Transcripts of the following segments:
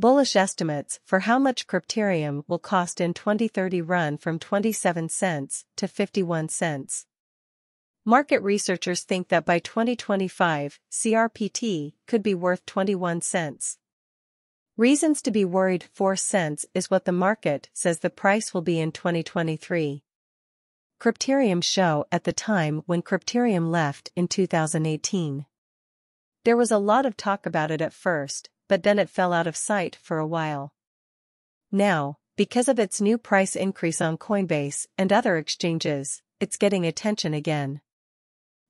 Bullish estimates for how much Crypterium will cost in 2030 run from 27 cents to 51 cents. Market researchers think that by 2025, CRPT could be worth 21 cents. Reasons to be worried 4 cents is what the market says the price will be in 2023. Crypterium show at the time when Crypterium left in 2018. There was a lot of talk about it at first, but then it fell out of sight for a while. Now, because of its new price increase on Coinbase and other exchanges, it's getting attention again.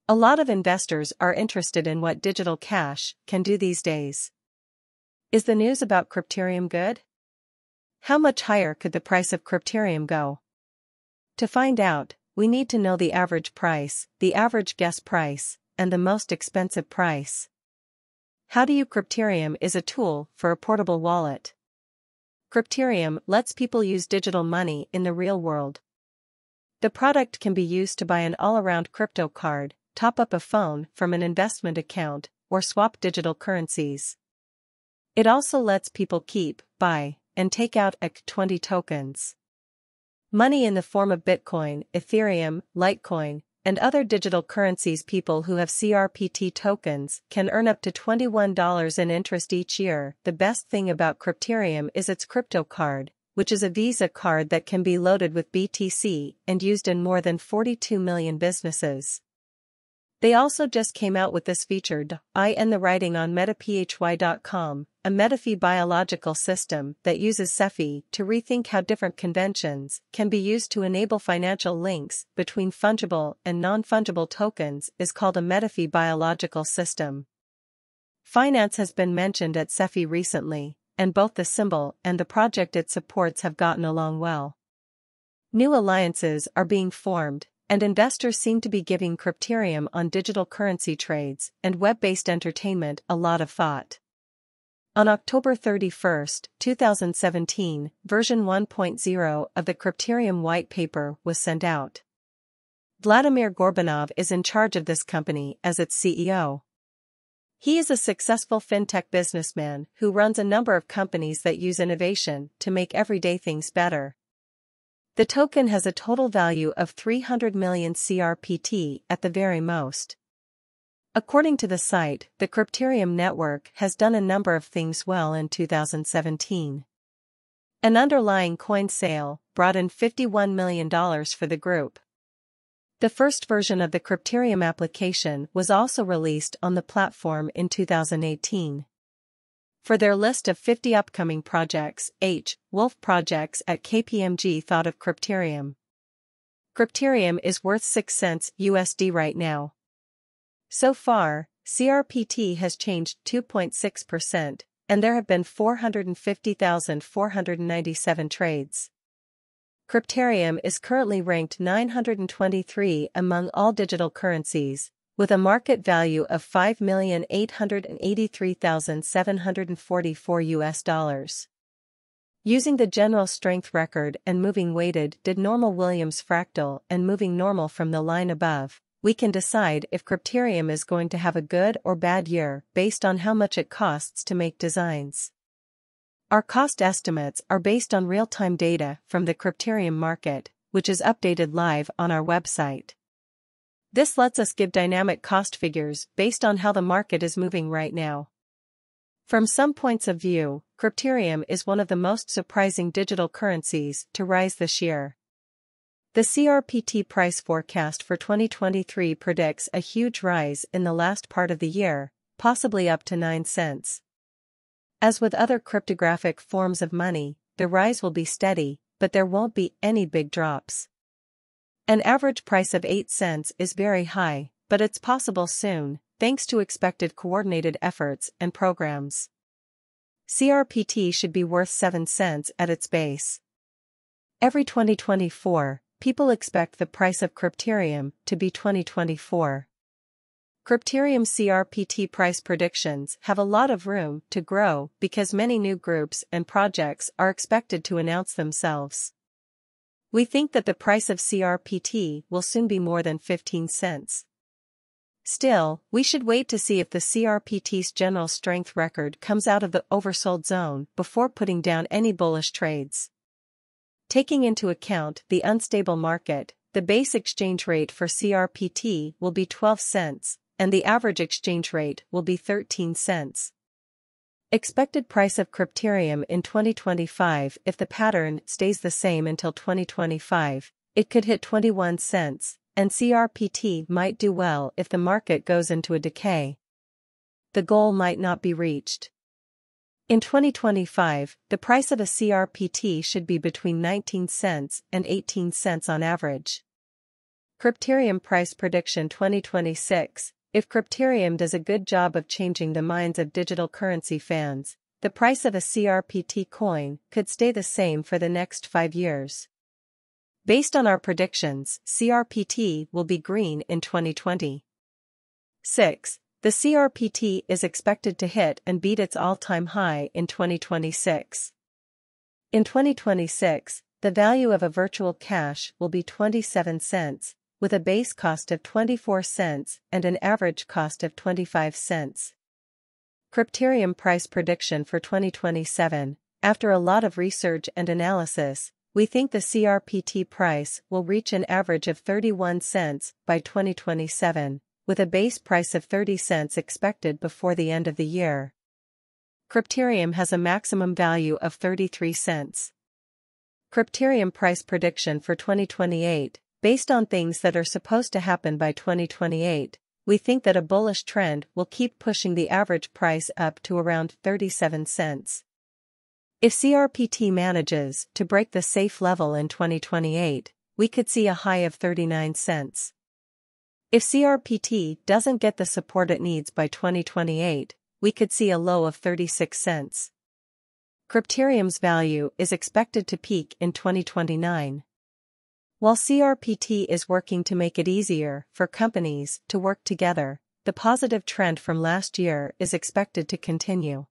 A lot of investors are interested in what digital cash can do these days. Is the news about Crypterium good? How much higher could the price of Crypterium go? To find out, we need to know the average price, the average guess price, and the most expensive price. How do you Crypterium is a tool for a portable wallet. Crypterium lets people use digital money in the real world. The product can be used to buy an all-around crypto card, top up a phone from an investment account, or swap digital currencies. It also lets people keep, buy, and take out EC20 tokens. Money in the form of Bitcoin, Ethereum, Litecoin, and other digital currencies people who have CRPT tokens can earn up to $21 in interest each year. The best thing about Crypterium is its crypto card, which is a Visa card that can be loaded with BTC and used in more than 42 million businesses. They also just came out with this feature I and the writing on metaphy.com a metaphy biological system that uses CEPHI to rethink how different conventions can be used to enable financial links between fungible and non-fungible tokens is called a metaphy biological system. Finance has been mentioned at CEPHI recently, and both the symbol and the project it supports have gotten along well. New alliances are being formed, and investors seem to be giving crypterium on digital currency trades and web-based entertainment a lot of thought. On October 31, 2017, version 1.0 of the Crypterium white paper was sent out. Vladimir Gorbanov is in charge of this company as its CEO. He is a successful fintech businessman who runs a number of companies that use innovation to make everyday things better. The token has a total value of 300 million CRPT at the very most. According to the site, the Crypterium network has done a number of things well in 2017. An underlying coin sale brought in $51 million for the group. The first version of the Crypterium application was also released on the platform in 2018. For their list of 50 upcoming projects, H. Wolf Projects at KPMG thought of Crypterium. Crypterium is worth 6 cents USD right now. So far, CRPT has changed 2.6%, and there have been 450,497 trades. Cryptarium is currently ranked 923 among all digital currencies, with a market value of 5,883,744 US dollars. Using the general strength record and moving weighted did normal Williams fractal and moving normal from the line above, we can decide if Crypterium is going to have a good or bad year based on how much it costs to make designs. Our cost estimates are based on real-time data from the Crypterium market, which is updated live on our website. This lets us give dynamic cost figures based on how the market is moving right now. From some points of view, Crypterium is one of the most surprising digital currencies to rise this year. The CRPT price forecast for 2023 predicts a huge rise in the last part of the year, possibly up to 9 cents. As with other cryptographic forms of money, the rise will be steady, but there won't be any big drops. An average price of 8 cents is very high, but it's possible soon, thanks to expected coordinated efforts and programs. CRPT should be worth 7 cents at its base. Every 2024, people expect the price of Crypterium to be 2024. Crypterium CRPT price predictions have a lot of room to grow because many new groups and projects are expected to announce themselves. We think that the price of CRPT will soon be more than 15 cents. Still, we should wait to see if the CRPT's general strength record comes out of the oversold zone before putting down any bullish trades. Taking into account the unstable market, the base exchange rate for CRPT will be 12 cents, and the average exchange rate will be 13 cents. Expected price of crypterium in 2025 If the pattern stays the same until 2025, it could hit 21 cents, and CRPT might do well if the market goes into a decay. The goal might not be reached. In 2025, the price of a CRPT should be between 19 cents and 18 cents on average. Crypterium Price Prediction 2026 If Crypterium does a good job of changing the minds of digital currency fans, the price of a CRPT coin could stay the same for the next five years. Based on our predictions, CRPT will be green in 2020. 6. The CRPT is expected to hit and beat its all-time high in 2026. In 2026, the value of a virtual cash will be 27 cents, with a base cost of 24 cents and an average cost of 25 cents. Crypterium price prediction for 2027 After a lot of research and analysis, we think the CRPT price will reach an average of 31 cents by 2027, with a base price of 30 cents expected before the end of the year. Crypterium has a maximum value of 33 cents. Crypterium price prediction for 2028 Based on things that are supposed to happen by 2028, we think that a bullish trend will keep pushing the average price up to around 37 cents. If CRPT manages to break the safe level in 2028, we could see a high of 39 cents. If CRPT doesn't get the support it needs by 2028, we could see a low of 36 cents. Crypterium's value is expected to peak in 2029. While CRPT is working to make it easier for companies to work together, the positive trend from last year is expected to continue.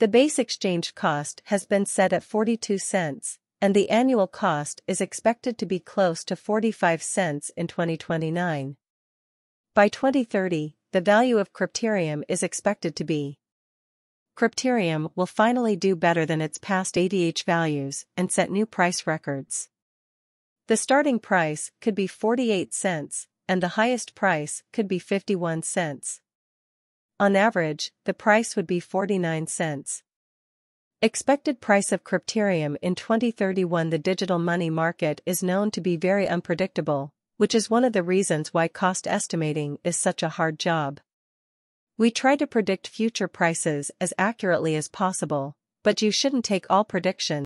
The base exchange cost has been set at 42 cents, and the annual cost is expected to be close to 45 cents in 2029. By 2030, the value of crypterium is expected to be. Crypterium will finally do better than its past ADH values and set new price records. The starting price could be 48 cents, and the highest price could be 51 cents. On average, the price would be 49 cents. Expected price of crypterium in 2031 The digital money market is known to be very unpredictable, which is one of the reasons why cost estimating is such a hard job. We try to predict future prices as accurately as possible, but you shouldn't take all predictions.